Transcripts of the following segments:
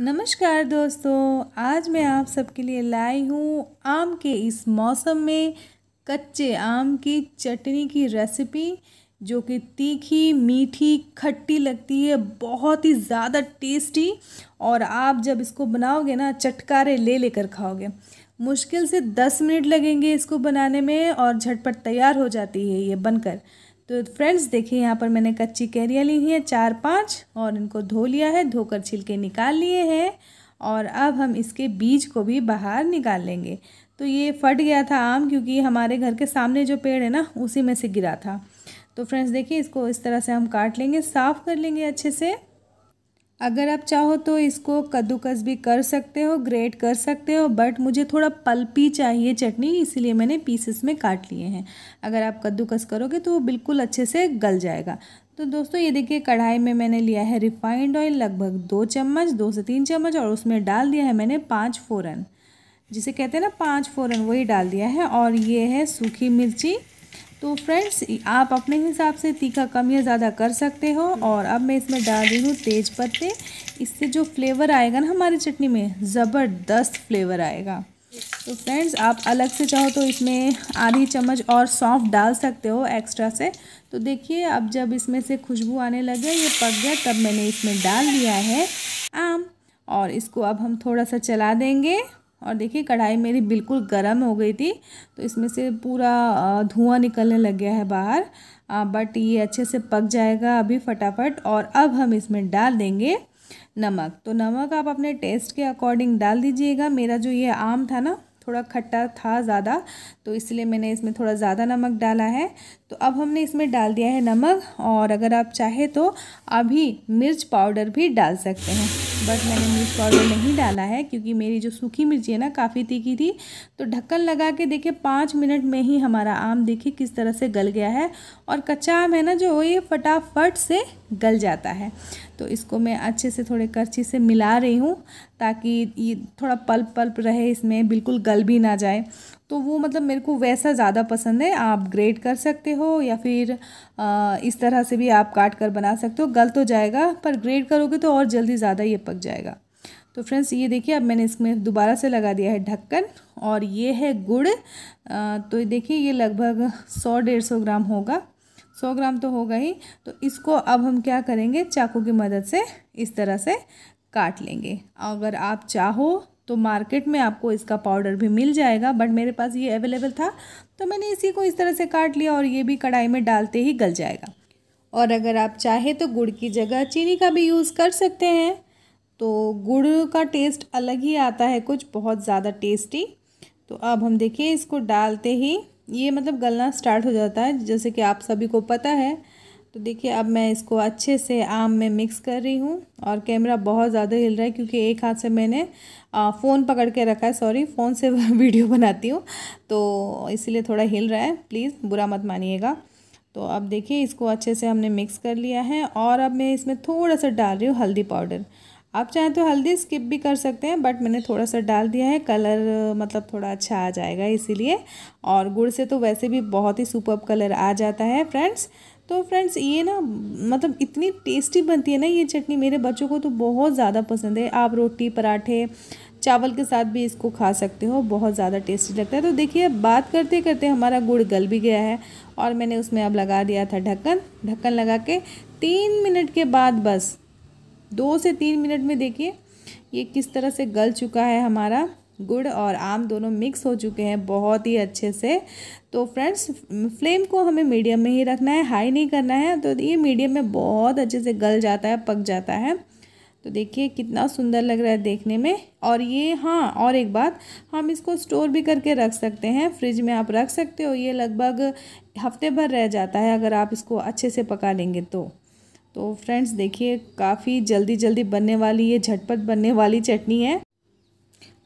नमस्कार दोस्तों आज मैं आप सबके लिए लाई हूँ आम के इस मौसम में कच्चे आम की चटनी की रेसिपी जो कि तीखी मीठी खट्टी लगती है बहुत ही ज़्यादा टेस्टी और आप जब इसको बनाओगे ना चटकारे ले लेकर खाओगे मुश्किल से दस मिनट लगेंगे इसको बनाने में और झटपट तैयार हो जाती है ये बनकर तो फ्रेंड्स देखिए यहाँ पर मैंने कच्ची कैरियाँ ली हैं चार पाँच और इनको धो लिया है धोकर छिलके निकाल लिए हैं और अब हम इसके बीज को भी बाहर निकाल लेंगे तो ये फट गया था आम क्योंकि हमारे घर के सामने जो पेड़ है ना उसी में से गिरा था तो फ्रेंड्स देखिए इसको इस तरह से हम काट लेंगे साफ़ कर लेंगे अच्छे से अगर आप चाहो तो इसको कद्दूकस भी कर सकते हो ग्रेट कर सकते हो बट मुझे थोड़ा पल्पी चाहिए चटनी इसलिए मैंने पीसेस में काट लिए हैं अगर आप कद्दूकस करोगे तो वो बिल्कुल अच्छे से गल जाएगा तो दोस्तों ये देखिए कढ़ाई में मैंने लिया है रिफाइंड ऑयल लगभग दो चम्मच दो से तीन चम्मच और उसमें डाल दिया है मैंने पाँच फ़ोरन जिसे कहते हैं ना पाँच फ़ोरन वही डाल दिया है और ये है सूखी मिर्ची तो फ्रेंड्स आप अपने हिसाब से तीखा कम या ज़्यादा कर सकते हो और अब मैं इसमें डाल रही हूँ तेज पत्ते इससे जो फ्लेवर आएगा ना हमारी चटनी में ज़बरदस्त फ्लेवर आएगा तो फ्रेंड्स आप अलग से चाहो तो इसमें आधी चम्मच और सौंफ डाल सकते हो एक्स्ट्रा से तो देखिए अब जब इसमें से खुशबू आने लगे ये पक गया तब मैंने इसमें डाल दिया है आम और इसको अब हम थोड़ा सा चला देंगे और देखिए कढ़ाई मेरी बिल्कुल गर्म हो गई थी तो इसमें से पूरा धुआं निकलने लग गया है बाहर बट ये अच्छे से पक जाएगा अभी फटाफट और अब हम इसमें डाल देंगे नमक तो नमक आप अपने टेस्ट के अकॉर्डिंग डाल दीजिएगा मेरा जो ये आम था ना थोड़ा खट्टा था ज़्यादा तो इसलिए मैंने इसमें थोड़ा ज़्यादा नमक डाला है तो अब हमने इसमें डाल दिया है नमक और अगर आप चाहे तो अभी मिर्च पाउडर भी डाल सकते हैं बट मैंने मिर्च पाउडर नहीं डाला है क्योंकि मेरी जो सूखी मिर्ची है ना काफ़ी तीखी थी तो ढक्कन लगा के देखिए पाँच मिनट में ही हमारा आम देखिए किस तरह से गल गया है और कच्चा आम है ना जो ये फटाफट से गल जाता है तो इसको मैं अच्छे से थोड़े करछी से मिला रही हूँ ताकि ये थोड़ा पल्प पल्प रहे इसमें बिल्कुल गल गल भी ना जाए तो वो मतलब मेरे को वैसा ज़्यादा पसंद है आप ग्रेट कर सकते हो या फिर आ, इस तरह से भी आप काट कर बना सकते हो गल तो जाएगा पर ग्रेट करोगे तो और जल्दी ज़्यादा ये पक जाएगा तो फ्रेंड्स ये देखिए अब मैंने इसमें दोबारा से लगा दिया है ढक्कन और ये है गुड़ आ, तो देखिए ये लगभग सौ डेढ़ सौ ग्राम होगा सौ ग्राम तो होगा ही तो इसको अब हम क्या करेंगे चाकू की मदद से इस तरह से काट लेंगे अगर आप चाहो तो मार्केट में आपको इसका पाउडर भी मिल जाएगा बट मेरे पास ये अवेलेबल था तो मैंने इसी को इस तरह से काट लिया और ये भी कढ़ाई में डालते ही गल जाएगा और अगर आप चाहे तो गुड़ की जगह चीनी का भी यूज़ कर सकते हैं तो गुड़ का टेस्ट अलग ही आता है कुछ बहुत ज़्यादा टेस्टी तो अब हम देखिए इसको डालते ही ये मतलब गलना स्टार्ट हो जाता है जैसे कि आप सभी को पता है तो देखिए अब मैं इसको अच्छे से आम में मिक्स कर रही हूँ और कैमरा बहुत ज़्यादा हिल रहा है क्योंकि एक हाथ से मैंने फ़ोन पकड़ के रखा है सॉरी फ़ोन से वीडियो बनाती हूँ तो इसीलिए थोड़ा हिल रहा है प्लीज़ बुरा मत मानिएगा तो अब देखिए इसको अच्छे से हमने मिक्स कर लिया है और अब मैं इसमें थोड़ा सा डाल रही हूँ हल्दी पाउडर आप चाहें तो हल्दी स्किप भी कर सकते हैं बट मैंने थोड़ा सा डाल दिया है कलर मतलब थोड़ा अच्छा आ जाएगा इसीलिए और गुड़ से तो वैसे भी बहुत ही सुपर कलर आ जाता है फ्रेंड्स तो फ्रेंड्स ये ना मतलब इतनी टेस्टी बनती है ना ये चटनी मेरे बच्चों को तो बहुत ज़्यादा पसंद है आप रोटी पराठे चावल के साथ भी इसको खा सकते हो बहुत ज़्यादा टेस्टी लगता है तो देखिए बात करते करते हमारा गुड़ गल भी गया है और मैंने उसमें अब लगा दिया था ढक्कन ढक्कन लगा के तीन मिनट के बाद बस दो से तीन मिनट में देखिए ये किस तरह से गल चुका है हमारा गुड़ और आम दोनों मिक्स हो चुके हैं बहुत ही अच्छे से तो फ्रेंड्स फ्लेम को हमें मीडियम में ही रखना है हाई नहीं करना है तो ये मीडियम में बहुत अच्छे से गल जाता है पक जाता है तो देखिए कितना सुंदर लग रहा है देखने में और ये हाँ और एक बात हम इसको स्टोर भी करके रख सकते हैं फ्रिज में आप रख सकते हो ये लगभग हफ्ते भर रह जाता है अगर आप इसको अच्छे से पका लेंगे तो तो फ्रेंड्स देखिए काफ़ी जल्दी जल्दी बनने वाली ये झटपट बनने वाली चटनी है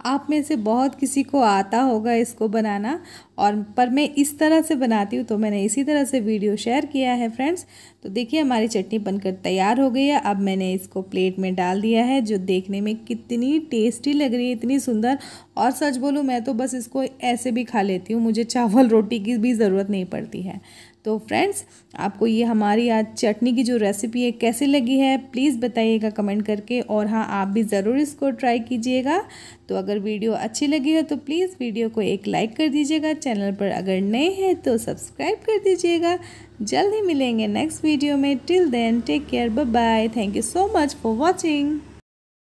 आप में से बहुत किसी को आता होगा इसको बनाना और पर मैं इस तरह से बनाती हूँ तो मैंने इसी तरह से वीडियो शेयर किया है फ्रेंड्स तो देखिए हमारी चटनी बनकर तैयार हो गई है अब मैंने इसको प्लेट में डाल दिया है जो देखने में कितनी टेस्टी लग रही है इतनी सुंदर और सच बोलूँ मैं तो बस इसको ऐसे भी खा लेती हूँ मुझे चावल रोटी की भी ज़रूरत नहीं पड़ती है तो फ्रेंड्स आपको ये हमारी आज चटनी की जो रेसिपी है कैसी लगी है प्लीज़ बताइएगा कमेंट करके और हाँ आप भी ज़रूर इसको ट्राई कीजिएगा तो अगर वीडियो अच्छी लगी हो तो प्लीज़ वीडियो को एक लाइक कर दीजिएगा चैनल पर अगर नए हैं तो सब्सक्राइब कर दीजिएगा जल्द ही मिलेंगे नेक्स्ट वीडियो में till then take care bye bye thank you so much for watching